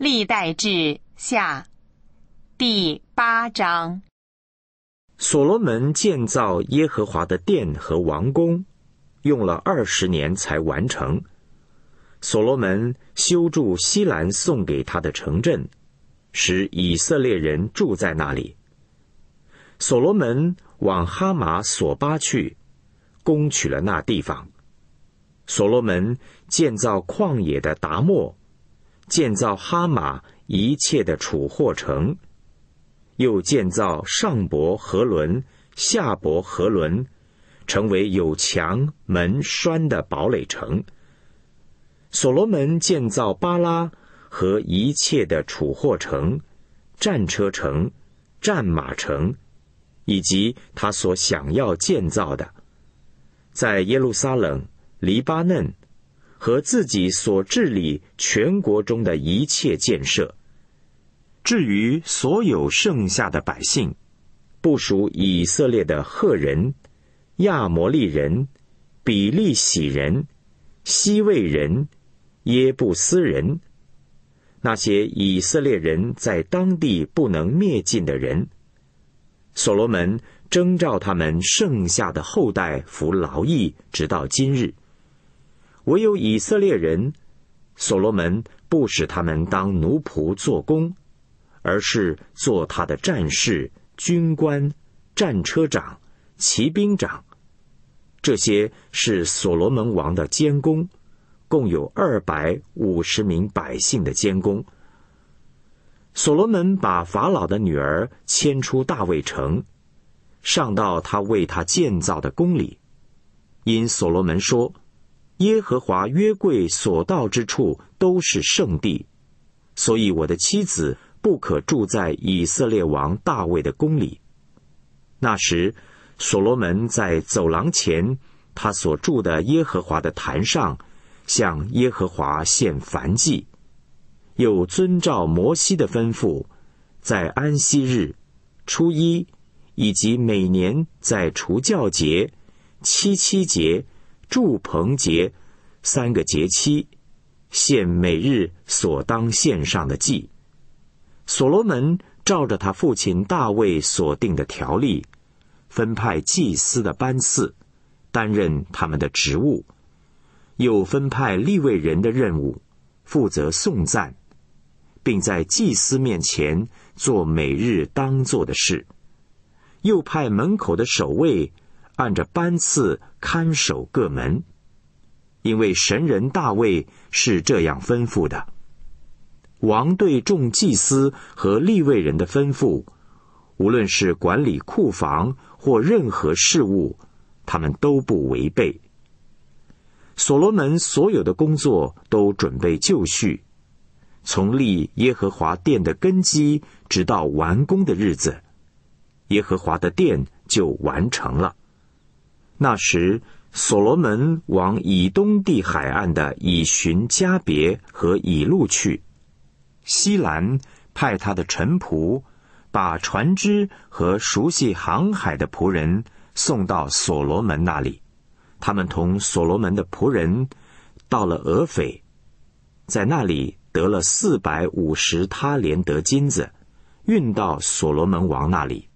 历代志下第八章。所罗门建造耶和华的殿和王宫，用了二十年才完成。所罗门修筑西兰送给他的城镇，使以色列人住在那里。所罗门往哈马索巴去，攻取了那地方。所罗门建造旷野的达莫。建造哈马一切的储货城，又建造上伯何伦、下伯何伦，成为有墙、门、栓的堡垒城。所罗门建造巴拉和一切的储货城、战车城、战马城，以及他所想要建造的，在耶路撒冷、黎巴嫩。和自己所治理全国中的一切建设。至于所有剩下的百姓，不属以色列的赫人、亚摩利人、比利喜人、西魏人、耶布斯人，那些以色列人在当地不能灭尽的人，所罗门征召他们剩下的后代服劳役，直到今日。唯有以色列人，所罗门不使他们当奴仆做工，而是做他的战士、军官、战车长、骑兵长。这些是所罗门王的监工，共有二百五十名百姓的监工。所罗门把法老的女儿迁出大卫城，上到他为他建造的宫里，因所罗门说。耶和华约柜所到之处都是圣地，所以我的妻子不可住在以色列王大卫的宫里。那时，所罗门在走廊前他所住的耶和华的坛上，向耶和华献燔祭，又遵照摩西的吩咐，在安息日、初一，以及每年在除教节、七七节。祝棚节三个节期，献每日所当献上的祭。所罗门照着他父亲大卫所定的条例，分派祭司的班次，担任他们的职务；又分派立位人的任务，负责送赞，并在祭司面前做每日当做的事；又派门口的守卫。按着班次看守各门，因为神人大卫是这样吩咐的。王对众祭司和立位人的吩咐，无论是管理库房或任何事务，他们都不违背。所罗门所有的工作都准备就绪，从立耶和华殿的根基直到完工的日子，耶和华的殿就完成了。那时，所罗门往以东地海岸的以寻加别和以路去，西兰派他的臣仆，把船只和熟悉航海的仆人送到所罗门那里。他们同所罗门的仆人到了俄斐，在那里得了四百五十他连得金子，运到所罗门王那里。